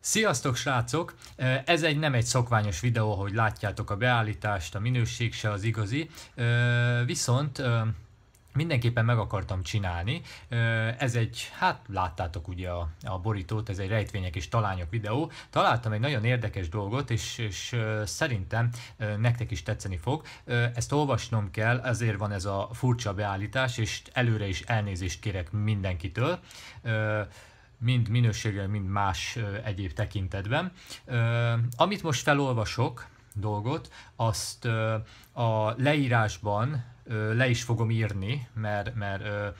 Sziasztok srácok! Ez egy nem egy szokványos videó, ahogy látjátok a beállítást, a minőség se az igazi, viszont mindenképpen meg akartam csinálni. Ez egy, hát láttátok ugye a, a borítót, ez egy rejtvények és talányok videó. Találtam egy nagyon érdekes dolgot, és, és szerintem nektek is tetszeni fog. Ezt olvasnom kell, ezért van ez a furcsa beállítás, és előre is elnézést kérek mindenkitől mind minőséggel, mind más egyéb tekintetben. Amit most felolvasok, dolgot, azt a leírásban le is fogom írni, mert, mert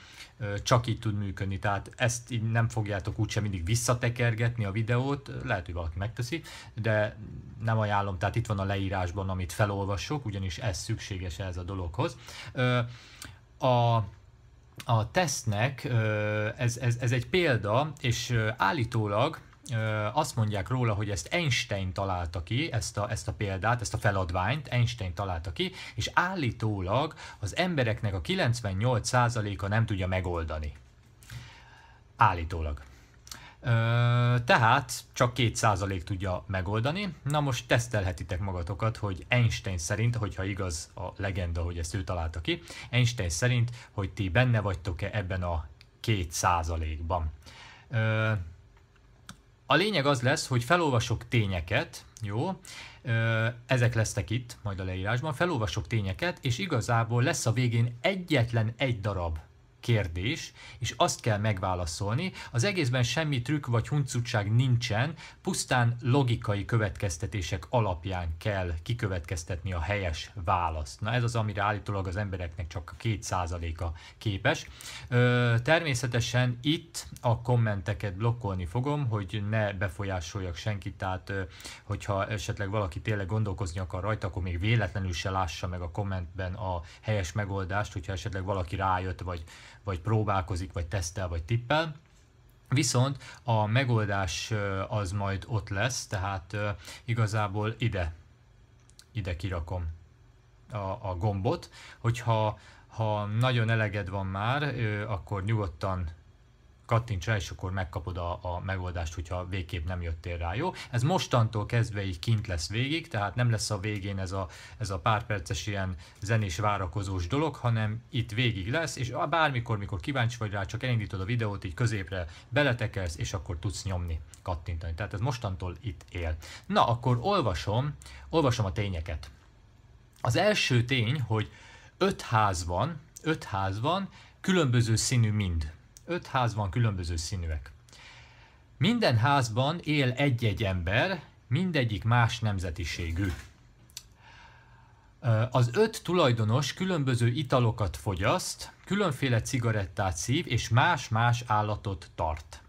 csak így tud működni, tehát ezt így nem fogjátok úgyse mindig visszatekergetni a videót, lehet, hogy valaki megteszi, de nem ajánlom, tehát itt van a leírásban, amit felolvasok, ugyanis ez szükséges ez a dologhoz. A a tesznek ez, ez, ez egy példa, és állítólag azt mondják róla, hogy ezt Einstein találta ki, ezt a, ezt a példát, ezt a feladványt Einstein találta ki, és állítólag az embereknek a 98%-a nem tudja megoldani. Állítólag tehát csak 2% tudja megoldani. Na most tesztelhetitek magatokat, hogy Einstein szerint, hogyha igaz a legenda, hogy ezt ő találta ki, Einstein szerint, hogy ti benne vagytok-e ebben a 2%-ban. A lényeg az lesz, hogy felolvasok tényeket, jó? Ezek lesztek itt, majd a leírásban. Felolvasok tényeket, és igazából lesz a végén egyetlen egy darab kérdés, és azt kell megválaszolni. Az egészben semmi trükk vagy huncutság nincsen, pusztán logikai következtetések alapján kell kikövetkeztetni a helyes választ. Na ez az, amire állítólag az embereknek csak a két a képes. Ö, természetesen itt a kommenteket blokkolni fogom, hogy ne befolyásoljak senkit, tehát hogyha esetleg valaki tényleg gondolkozni akar rajta, akkor még véletlenül se lássa meg a kommentben a helyes megoldást, hogyha esetleg valaki rájött, vagy vagy próbálkozik, vagy tesztel, vagy tippel. Viszont a megoldás az majd ott lesz, tehát igazából ide, ide kirakom a, a gombot, hogyha ha nagyon eleged van már, akkor nyugodtan kattints rá, és akkor megkapod a, a megoldást, hogyha végképp nem jöttél rá, jó? Ez mostantól kezdve így kint lesz végig, tehát nem lesz a végén ez a, ez a pár perces ilyen zenés várakozós dolog, hanem itt végig lesz, és bármikor, mikor kíváncsi vagy rá, csak elindítod a videót, így középre beletekelsz, és akkor tudsz nyomni, kattintani. Tehát ez mostantól itt él. Na, akkor olvasom, olvasom a tényeket. Az első tény, hogy öt ház van, öt ház van, különböző színű mind. Öt ház van különböző színűek. Minden házban él egy-egy ember, mindegyik más nemzetiségű. Az öt tulajdonos különböző italokat fogyaszt, különféle cigarettát szív és más-más állatot tart.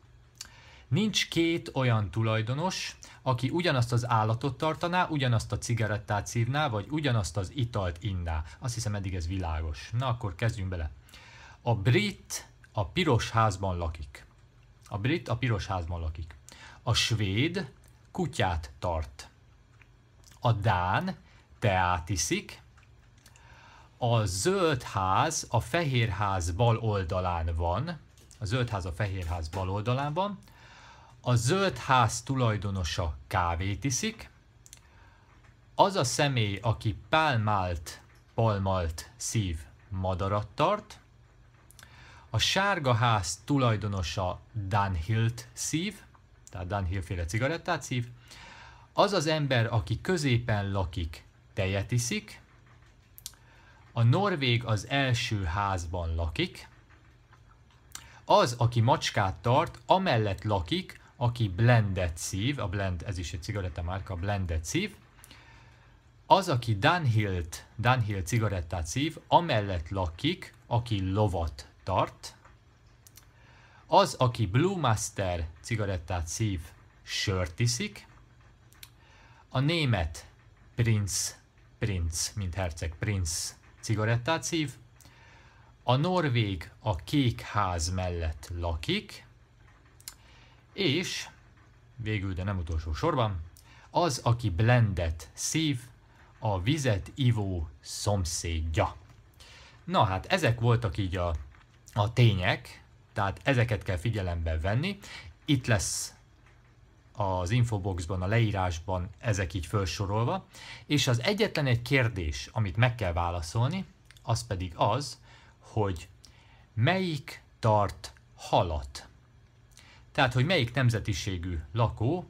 Nincs két olyan tulajdonos, aki ugyanazt az állatot tartaná, ugyanazt a cigarettát szívná, vagy ugyanazt az italt inná. Azt hiszem eddig ez világos. Na akkor kezdjünk bele. A brit a piros házban lakik. A brit a piros házban lakik. A svéd kutyát tart. A dán teát iszik. A zöld ház a fehér ház bal oldalán van. A zöld ház a fehér ház bal oldalán van. A zöld ház tulajdonosa kávét iszik. Az a személy, aki pálmált, palmalt szív madarat tart, a sárga ház tulajdonosa Dunhill-t szív, tehát Dunhill féle cigarettát szív. Az az ember, aki középen lakik, tejet iszik. A norvég az első házban lakik. Az, aki macskát tart, amellett lakik, aki blendet szív, a blend, ez is egy cigarettamárka, blendet szív, az, aki Dunhill-t, Dunhill cigarettát szív, amellett lakik, aki lovat tart. Az, aki Blue Master cigarettát szív, sört iszik. A német Prince, Prince, mint herceg Prince cigarettát szív. A norvég a kék ház mellett lakik. És végül, de nem utolsó sorban, az, aki blendet szív, a vizet ivó szomszédja. Na hát, ezek voltak így a a tények, tehát ezeket kell figyelembe venni. Itt lesz az infoboxban, a leírásban ezek így felsorolva, és az egyetlen egy kérdés, amit meg kell válaszolni, az pedig az, hogy melyik tart halat. Tehát, hogy melyik nemzetiségű lakó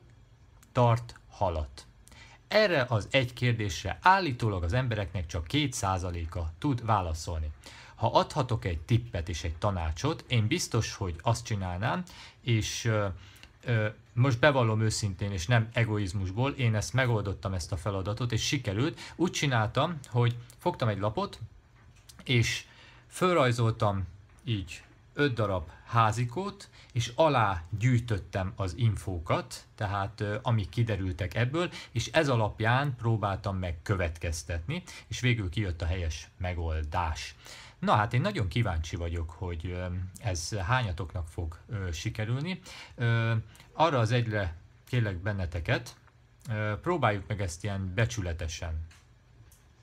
tart halat. Erre az egy kérdésre állítólag az embereknek csak 2%-a tud válaszolni. Ha adhatok egy tippet és egy tanácsot, én biztos, hogy azt csinálnám, és ö, ö, most bevallom őszintén, és nem egoizmusból, én ezt megoldottam ezt a feladatot, és sikerült. Úgy csináltam, hogy fogtam egy lapot, és fölrajzoltam így öt darab házikót, és alá gyűjtöttem az infókat, tehát amik kiderültek ebből, és ez alapján próbáltam meg következtetni, és végül kijött a helyes megoldás. Na hát én nagyon kíváncsi vagyok, hogy ez hányatoknak fog sikerülni. Arra az egyre kérlek benneteket, próbáljuk meg ezt ilyen becsületesen.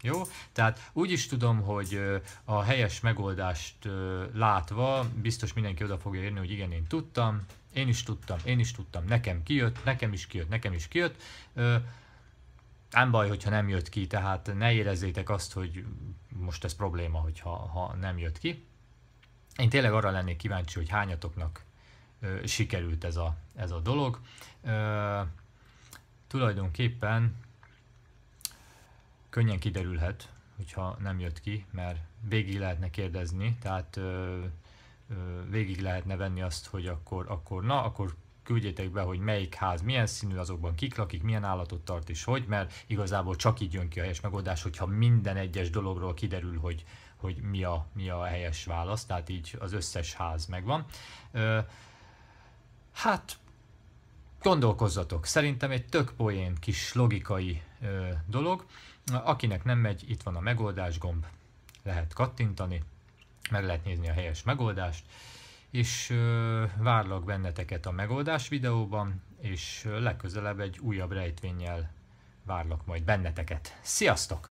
Jó? Tehát úgy is tudom, hogy a helyes megoldást látva biztos mindenki oda fogja érni, hogy igen, én tudtam, én is tudtam, én is tudtam, nekem kijött, nekem is kijött, nekem is kijött. Nekem is kijött nem baj, hogyha nem jött ki, tehát ne érezzétek azt, hogy most ez probléma, hogyha ha nem jött ki. Én tényleg arra lennék kíváncsi, hogy hányatoknak ö, sikerült ez a, ez a dolog. Ö, tulajdonképpen könnyen kiderülhet, hogyha nem jött ki, mert végig lehetne kérdezni, tehát ö, ö, végig lehetne venni azt, hogy akkor, akkor na, akkor küldjétek be, hogy melyik ház milyen színű, azokban kik lakik, milyen állatot tart és hogy, mert igazából csak így jön ki a helyes megoldás, hogyha minden egyes dologról kiderül, hogy, hogy mi, a, mi a helyes válasz, tehát így az összes ház megvan. Hát gondolkozzatok, szerintem egy tök poén kis logikai dolog. Akinek nem megy, itt van a megoldás gomb, lehet kattintani, meg lehet nézni a helyes megoldást és várlak benneteket a megoldás videóban, és legközelebb egy újabb rejtvényel várlak majd benneteket. Sziasztok!